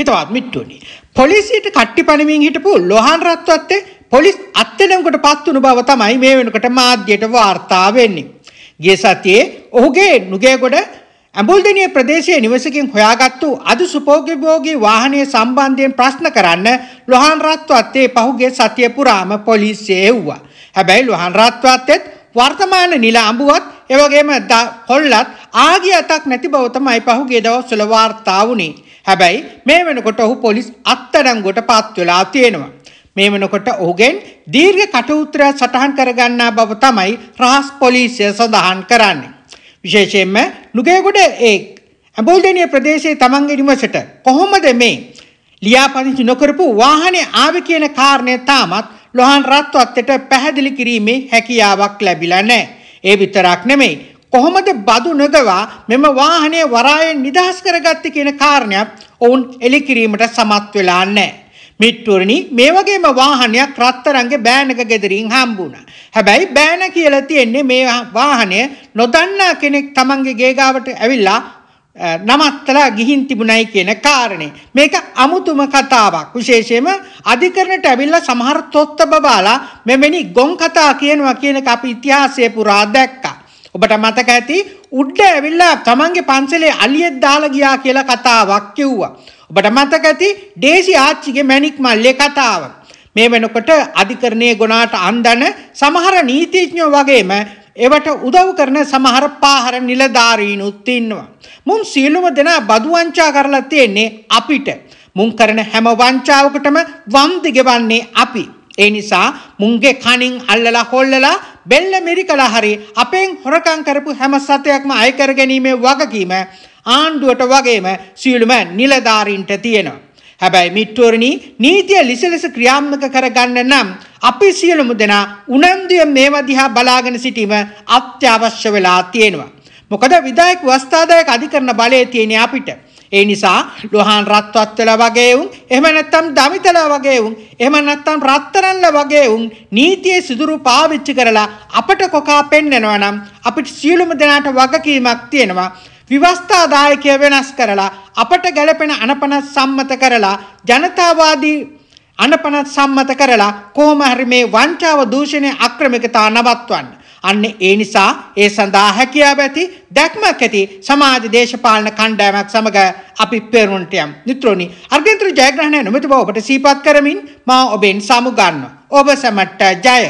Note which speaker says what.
Speaker 1: හිතවත් මිට්ටුනි. පොලිසියට කට්ටි පණමින් හිටපු ලොහන් රත්වත්තේ පොලිස් අත්වෙනකට පත්වුණු බව තමයි මේ වෙනකොට මාධ්‍යයට වාර්තා වෙන්නේ. ගිය සතියේ ඔහුගේ නුගේගොඩ ඇඹුල්දෙනිය ප්‍රදේශයේ නිවසකින් හොයාගත්තු අදු සුපෝගභෝගී වාහනය සම්බන්ධයෙන් ප්‍රශ්න කරන්න ලොහන් රත්වත්තේ පහුගේ සතිය පුරාම පොලිසිය එව්වා. හැබැයි ලොහන් රත්වත්තෙත් වර්තමාන නිල අඹුවත් ඒ වගේම කොල්ලත් ආගිය අතක් නැති බව තමයි පහුගිය දවස්වල වාර්තා වුණේ. හැබැයි මේ වෙනකොට ඔහු පොලිස් අත්අඩංගුවට පත් වෙලා තියෙනවා. මේ වෙනකොට ඔහුගෙන් දීර්ඝ කටයුත්තරයක් සටහන් කරගන්නා බව තමයි රහස් පොලිසිය සඳහන් කරන්නේ. විශේෂයෙන්ම නුගේගොඩ ඒ අඹුල්දෙනිය ප්‍රදේශයේ තමන්ගේ නිවසට කොහොමද මේ ලියාපදිංචි නොකරපු වාහනේ ආවේ කියන කාරණය තාමත් ලොහන් රත්වත්තට පැහැදිලි කිරීමේ හැකියාවක් ලැබිලා නැහැ. ඒ විතරක් නෙමෙයි කොහොමද බදු නොදවා මෙම වාහනය වරායෙන් නිදහස් කරගත්තේ කියන කාරණයක් ඔවුන් එලි කිරීමට සමත් වෙලා නැහැ. මිට්ටුවරණි මේ වගේම වාහනයක් රත්තරන්ගේ බෑනක ගෙදරින් හම්බුණා. හැබැයි බෑන කියලා තියෙන්නේ මේ වාහනය නොදන්නා කෙනෙක් තමන්ගේ ගේ ගාවට ඇවිල්ලා නමත්තලා ගිහින් තිබුණයි කියන කාරණේ. මේක අමුතුම කතාවක්. විශේෂයෙන්ම අධිකරණයට ඇවිල්ලා සමහර තොත්ත බබාලා මෙවැනි ගොන් කතා කියනවා කියන එක අපි ඉතිහාසයේ පුරා දැක්කා. ඔබට මතක ඇති උඩ ඇවිල්ලා තමන්ගේ පන්සලේ අලියෙක් දාලා ගියා කියලා කතාවක් කිව්වා. ඔබට මතක ඇති ඩේසි ආච්චිගේ මැණික් මල්ලේ කතාව. මේ වෙනකොට අධිකරණයේ ගුණාට අන්දන සමහර නීතිඥයෝ වගේම ඒවට උදව් කරන සමහර පාහර නිලධාරීනුත් ඉන්නවා. මුන් සියලුම දෙනා බදු වංචා කරලා තියෙන්නේ අපිට. මුන් කරන හැම වංචාවකටම වන්දි ගෙවන්නේ අපි. ඒ නිසා මුන්ගේ කණින් අල්ලලා හොල්ලලා බෙල්ල මිරිකලා හරි අපෙන් හොරකම් කරපු හැම සතයක්ම අය කර ගැනීමේ වගකීම ආණ්ඩුවට වගේම සියලුම නිලධාරීන්ට තියෙනවා. හැබැයි මිත්වරණී නීතිය ලිසලෙස ක්‍රියාත්මක කරගන්න නම් අපි සියලුම දෙනා උනන්දුය මේවා දිහා බලාගෙන සිටීම අත්‍යවශ්‍ය වෙලා තියෙනවා. මොකද විදායක වස්ථාදායක අධිකරණ බලය තියෙන අපිට. ඒ නිසා ලොහන් රත්වත්වල වගේ වුන් එහෙම නැත්නම් දමිතල වගේ වුන් එහෙම නැත්නම් රත්තරන්ල වගේ වුන් නීතියේ සිදුරු පාවිච්චි කරලා අපට කොකා පෙන්නනවා නම් අපිට සියලුම දෙනාට වගකීමක් තියෙනවා ව්‍යවස්ථාදායකය වෙනස් කරලා අපට ගැළපෙන අනපනත් සම්මත කරලා ජනතාවාදී අනපනත් සම්මත කරලා කොහොම හරි මේ වංචාව දූෂණය අක්‍රමිකතා නවත්වන්න. අන්න ඒ නිසා ඒ සඳහා හැකියාව ඇති දැක්මක් ඇති සමාජ දේශපාලන කණ්ඩායමක් සමග අපි පෙරුණට යම්. මිත්‍රෝනි, අර්ගෙන්තර ජයග්‍රහණය නොමැති බව ඔබට සිහිපත් කරමින් මා ඔබෙන් සමුගන්නවා. ඔබ සැමට ජය.